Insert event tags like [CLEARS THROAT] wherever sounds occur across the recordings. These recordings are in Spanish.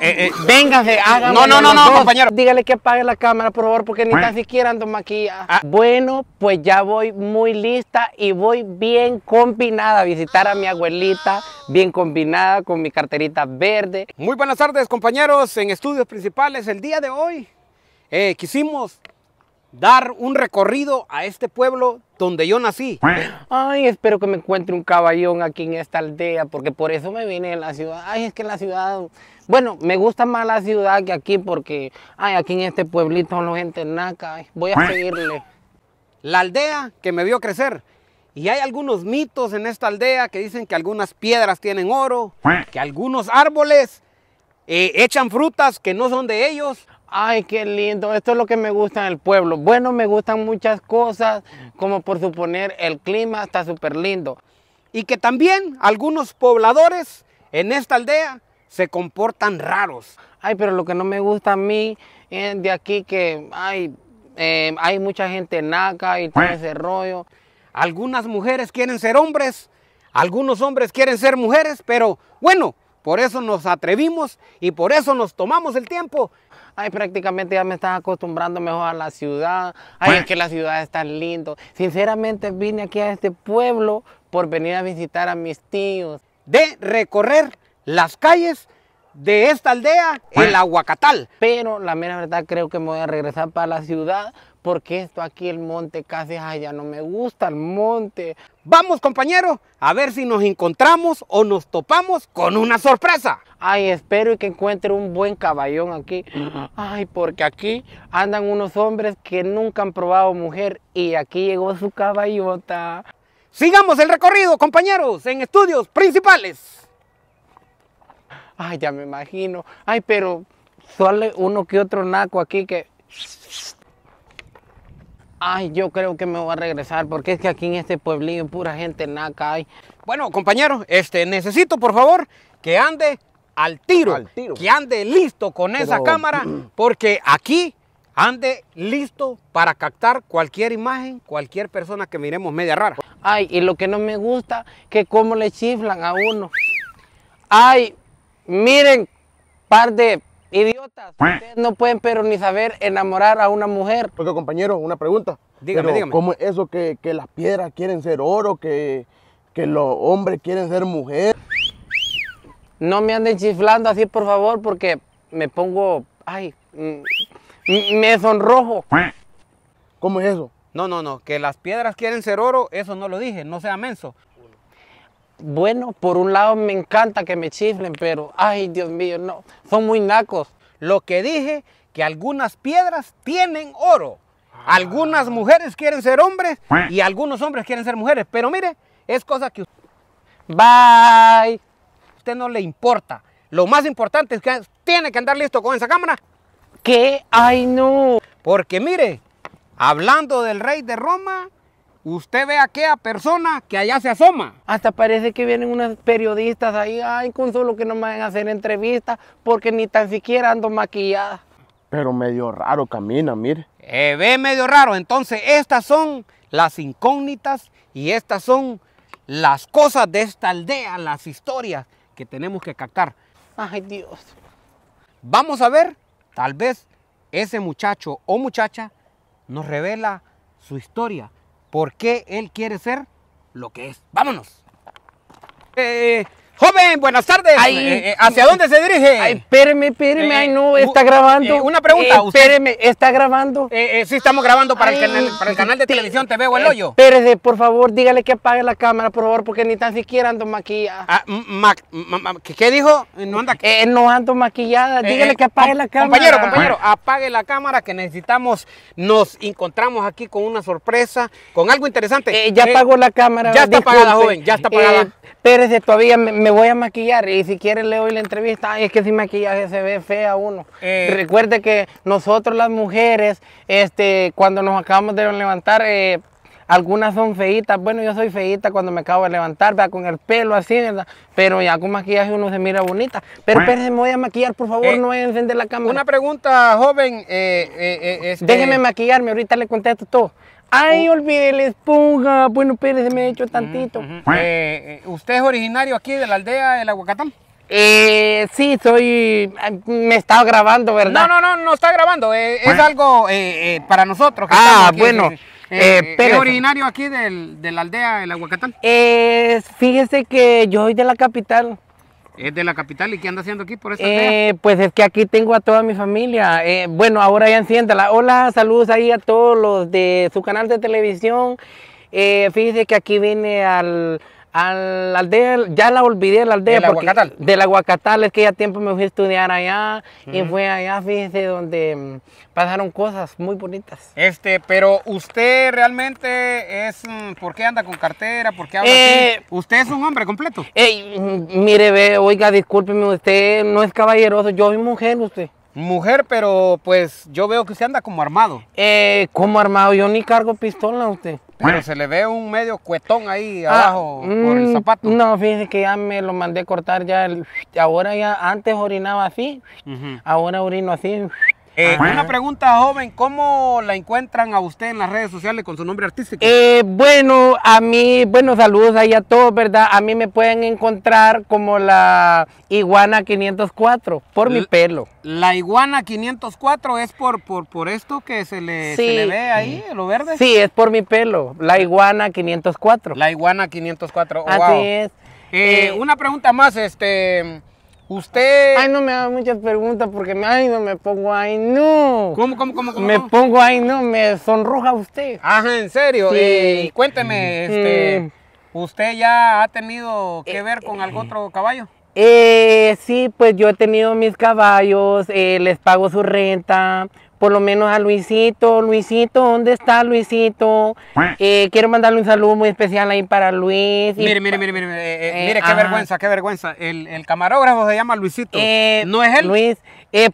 Eh, eh, véngase, eh, No, no, no, no, compañero. Dígale que apague la cámara, por favor, porque ni tan siquiera ando maquilla. Ah. Bueno, pues ya voy muy lista y voy bien combinada a visitar a mi abuelita, bien combinada con mi carterita verde. Muy buenas tardes, compañeros, en estudios principales. El día de hoy eh, quisimos dar un recorrido a este pueblo donde yo nací. Ay, espero que me encuentre un caballón aquí en esta aldea, porque por eso me vine a la ciudad. Ay, es que la ciudad, bueno, me gusta más la ciudad que aquí, porque, ay, aquí en este pueblito no hay gente naca. voy a seguirle. La aldea que me vio crecer. Y hay algunos mitos en esta aldea que dicen que algunas piedras tienen oro, que algunos árboles eh, echan frutas que no son de ellos. Ay, qué lindo, esto es lo que me gusta en el pueblo. Bueno, me gustan muchas cosas, como por suponer el clima está súper lindo. Y que también algunos pobladores en esta aldea se comportan raros. Ay, pero lo que no me gusta a mí eh, de aquí que ay, eh, hay mucha gente naca y todo ese rollo. Algunas mujeres quieren ser hombres, algunos hombres quieren ser mujeres, pero bueno, por eso nos atrevimos y por eso nos tomamos el tiempo ay, prácticamente ya me estás acostumbrando mejor a la ciudad, ay, es que la ciudad es tan lindo. Sinceramente vine aquí a este pueblo por venir a visitar a mis tíos. De recorrer las calles de esta aldea, el Aguacatal. Pero la mera verdad creo que me voy a regresar para la ciudad porque esto aquí el monte casi, ay, ya no me gusta el monte. Vamos compañero, a ver si nos encontramos o nos topamos con una sorpresa. Ay, espero que encuentre un buen caballón aquí. Ay, porque aquí andan unos hombres que nunca han probado mujer y aquí llegó su caballota. Sigamos el recorrido, compañeros, en estudios principales. Ay, ya me imagino. Ay, pero sale uno que otro naco aquí que Ay, yo creo que me voy a regresar porque es que aquí en este pueblillo pura gente naca hay. Bueno, compañero, este, necesito por favor que ande al tiro, al tiro. que ande listo con esa cámara [CLEARS THROAT] porque aquí ande listo para captar cualquier imagen, cualquier persona que miremos media rara. Ay, y lo que no me gusta, que cómo le chiflan a uno. Ay, miren, par de Ustedes no pueden, pero ni saber enamorar a una mujer. Porque, compañero, una pregunta. Dígame, dígame. ¿Cómo es eso que, las piedras quieren ser oro, que, los hombres quieren ser mujeres No me anden chiflando así, por favor, porque me pongo. Ay, mm, mm, me sonrojo. ¿Cómo es eso? No, no, no, que las piedras quieren ser oro, eso no lo dije, no sea menso. Bueno, por un lado me encanta que me chiflen, pero ay, Dios mío, no, son muy nacos lo que dije, que algunas piedras tienen oro. Algunas ah. mujeres quieren ser hombres y algunos hombres quieren ser mujeres. Pero mire, es cosa que... Bye. usted no le importa. Lo más importante es que tiene que andar listo con esa cámara. ¿Qué? ay no. Porque mire, hablando del rey de Roma, Usted ve a aquella persona que allá se asoma. Hasta parece que vienen unas periodistas ahí, ay, con solo que no me van a hacer entrevistas porque ni tan siquiera ando maquillada. Pero medio raro camina, mire. Eh, ve medio raro. Entonces, estas son las incógnitas y estas son las cosas de esta aldea, las historias que tenemos que captar. Ay, Dios. Vamos a ver, tal vez ese muchacho o muchacha nos revela su historia por qué él quiere ser lo que es. ¡Vámonos! Eh, Joven, buenas tardes. Eh, eh, eh, ¿Hacia dónde se dirige? espéreme, espéreme. ay, no, está grabando. una pregunta. espéreme, ¿está grabando? sí, estamos grabando para, el, canal, de este, televisión Te Veo el Hoyo. Pérez, por favor, dígale que apague la cámara, por favor, porque ni tan siquiera ando maquillada. Ah, ¿Qué dijo? No, anda... no ando maquillada. Dígale que apague la cámara. Compañero, compañero, apague la cámara que necesitamos. Nos encontramos aquí con una sorpresa, con algo interesante. ya apagó la cámara. Ya está apagada, joven, ya está apagada. Pérez, todavía me voy a maquillar y si quieres le doy la entrevista. es que sin maquillaje se ve fea uno. Eh. Recuerde que nosotros las mujeres, este, cuando nos acabamos de levantar, eh, algunas son feitas. Bueno, yo soy feita cuando me acabo de levantar, con el pelo así, ¿verdad? Pero ya con maquillaje uno se mira bonita. Pero espérense, me voy a maquillar, por favor, eh, no voy a encender la cámara. Una pregunta, joven. Eh, este Déjeme maquillarme, ahorita le contesto todo. Ay, oh. olvide la esponja. Bueno, Pérez, me he hecho tantito. Eh, eh, ¿Usted es originario aquí de la aldea del Aguacatán? Eh, sí, soy. Eh, me está grabando, ¿verdad? No, no, no, no está grabando. es algo para nosotros. ah, bueno. ¿Es originario aquí de la aldea del Aguacatán? fíjese que yo soy de la capital. Es de la capital y qué anda haciendo aquí por esta eh, Pues es que aquí tengo a toda mi familia. Eh, bueno, ahora ya enciéndala. Hola, saludos ahí a todos los de su canal de televisión. Eh, fíjese que aquí viene al al la aldea, ya la olvidé, la aldea. ¿De la Aguacatal? De Aguacatal, es que ya tiempo me fui a estudiar allá y fue allá, fíjese, donde mm, pasaron cosas muy bonitas. Este, pero usted realmente es, mm, ¿por qué anda con cartera? ¿Por qué habla así? Eh, ¿Usted es un hombre completo? ey mm, mire, ve, oiga, discúlpeme, usted no es caballeroso, yo soy mujer, usted. Mujer, pero pues yo veo que usted anda como armado. Eh, como armado, yo ni cargo pistola, usted. Pero [CLEARS THROAT] se le ve un medio cuetón ahí ah, abajo por el mm, zapato. No, fíjese que ya me lo mandé cortar ya. ahora ya, antes orinaba así, ahora orino así. Eh, una pregunta, joven, ¿cómo la encuentran a usted en las redes sociales con su nombre artístico? Eh, bueno, a mí, bueno, saludos ahí a todos, ¿verdad? A mí me pueden encontrar como la Iguana 504, por mi pelo. La Iguana 504 es por, por, por esto que se le, se le, ve ahí, lo verde. Sí, es por mi pelo, la Iguana 504. La Iguana 504, wow. Así es. Eh, una pregunta más, este... Usted. Ay, no me haga muchas preguntas porque me, no me pongo ahí, no. ¿Cómo, cómo, cómo, Me pongo ahí, no, me sonroja usted. Ajá, ah, en serio. Sí. Eh, cuénteme, mm, este, mm. ¿usted ya ha tenido que eh, ver con algún eh. otro caballo? Eh, sí, pues yo he tenido mis caballos, les pago su renta, por lo menos a Luisito. Luisito, ¿dónde está Luisito? Eh, quiero mandarle un saludo muy especial ahí para Luis. Mire, mire, mire, mire, eh, eh, mire, qué ah. vergüenza, qué vergüenza. El, camarógrafo se llama Luisito. ¿No es él? Luis,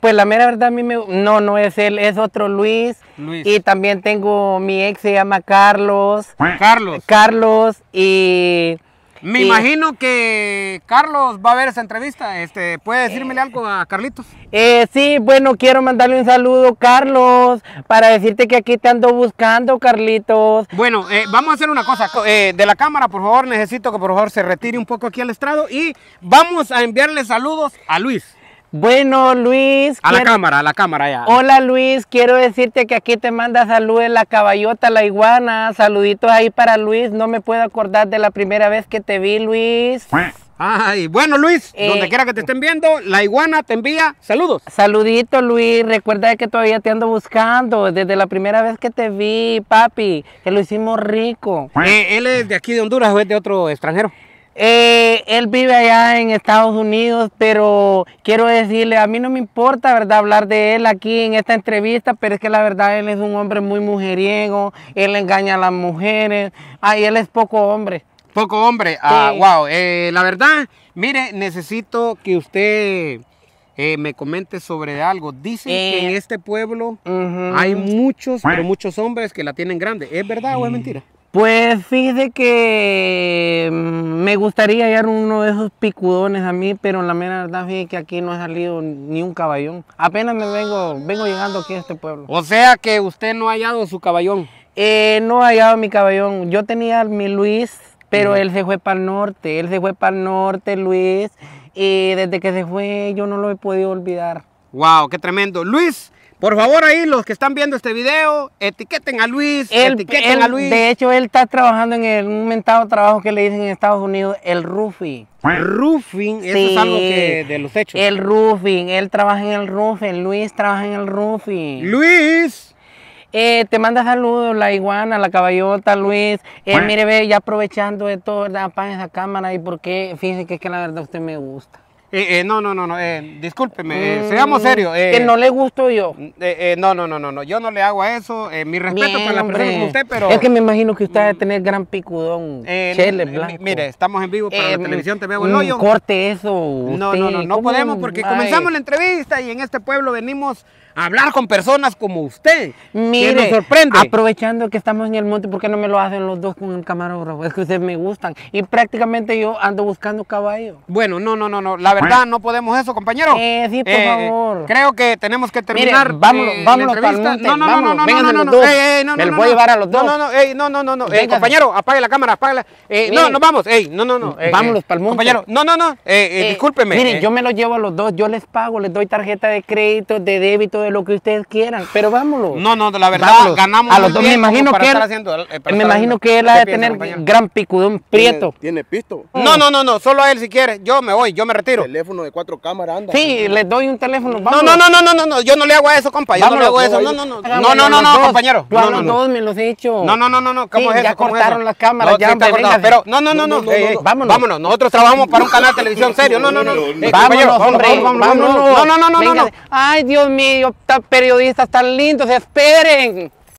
pues la mera verdad a mí me... No, no es él, es otro Luis. Luis. Y también tengo mi ex, se llama Carlos. Carlos. Carlos y... Me imagino que Carlos va a ver esa entrevista. Este, ¿Puede decirme eh. algo a Carlitos? Eh, sí, bueno, quiero mandarle un saludo, Carlos, para decirte que aquí te ando buscando, Carlitos. Bueno, eh, vamos a hacer una cosa. Eh, de la cámara, por favor, necesito que por favor se retire un poco aquí al estrado y vamos a enviarle saludos a Luis. Bueno, Luis. A la cámara, a la cámara ya. Hola, Luis. Quiero decirte que aquí te manda saludos la caballota, la iguana. Saluditos ahí para Luis. No me puedo acordar de la primera vez que te vi, Luis. Ay, bueno, Luis, eh, donde quiera que te estén viendo, la iguana te envía saludos. Saludito, Luis. Recuerda que todavía te ando buscando desde la primera vez que te vi, papi. Que lo hicimos rico. Eh, él es de aquí de Honduras o es de otro extranjero. Eh, él vive allá en Estados Unidos, pero quiero decirle, a mí no me importa, ¿verdad?, hablar de él aquí en esta entrevista, pero es que la verdad él es un hombre muy mujeriego, él engaña a las mujeres, ay, él es poco hombre. Poco hombre, wow, ah, eh, la verdad, mire, necesito que usted eh, me comente sobre algo. Dicen que en este pueblo hay muchos, pero muchos hombres que la tienen grande. ¿Es verdad o es mentira? Pues fíjese que mm, me gustaría hallar uno de esos picudones a mí, pero la mera verdad fíjese que aquí no ha salido ni un caballón. Apenas me vengo, vengo llegando aquí a este pueblo. O sea que usted no ha hallado su caballón. Eh, no ha hallado mi caballón. Yo tenía mi Luis, pero él se fue para el norte. Él se fue para el norte, Luis. Y desde que se fue yo no lo he podido olvidar. Wow, qué tremendo. Luis, por favor, ahí los que están viendo este video, etiqueten a Luis, etiqueten a Luis. De hecho, él está trabajando en el, un mentado trabajo que le dicen en Estados Unidos, el roofing. Roofing, eso es algo que de los hechos. El roofing, él trabaja en el roofing, Luis trabaja en el roofing. Luis. Eh, te manda saludos la iguana, la caballota, Luis. Eh, mire, ve, ya aprovechando de todo, ¿verdad? Apaga esa cámara y porque, fíjense que es que la verdad usted me gusta. Eh, eh, no, no, no, no eh, discúlpeme, eh, mm, seamos serios. Eh. que no le gusto yo. no, no, no, no, no, yo no le hago a eso. mi respeto para la persona como usted, pero. Es que me imagino que usted debe mm. tener gran picudón. Chele, blanco. Mire, estamos en vivo para la em, televisión, te veo el mm, hoyo. Corte eso. No, no, no, no podemos porque comenzamos la entrevista y en este pueblo venimos hablar con personas como usted. Mire, que nos sorprende. aprovechando que estamos en el monte, ¿por qué no me lo hacen los dos con el camarógrafo? Es que ustedes me gustan. Y prácticamente yo ando buscando caballo. Bueno, no, no, no, no. La verdad, no podemos eso, compañero. Eh, sí, por favor. Creo que tenemos que terminar. vámonos, vámonos la Monte, no, no, no, no, no, no, no, los dos. Eh, no, me no, voy a llevar a los dos. No, no, no, ey, no, no, no, no. compañero, apague la cámara, apague la. no, nos vamos. Ey, no, no, no. vámonos para el monte. Compañero, no, no, no. discúlpeme. Miren, yo me lo llevo a los dos. Yo les pago, les doy tarjeta de crédito, de débito, de lo que ustedes quieran, pero vámonos. No, no, la verdad, ganamos a los dos. Me imagino que haciendo, me imagino que él ha de tener compañero? gran picudón prieto. ¿Tiene, pisto? No, no, no, no, solo a él si quiere. Yo me voy, yo me retiro. Teléfono de cuatro cámaras, anda. Sí, les doy un teléfono. Vámonos. No, no, no, no, no, no, yo no le hago eso, compa. Yo no le hago eso. No, no, no. No, no, no, no, compañero. Yo no los dos me los he hecho. No, no, no, no, no. ¿Cómo es eso? Ya cortaron las cámaras, ya Pero no, no, no, no. Vámonos. Vámonos. Nosotros trabajamos para un canal de televisión serio. No, no, no. Vámonos, hombre. Vámonos. No, no, no, no. Ay, Dios mío, periodistas tan lindos, esperen.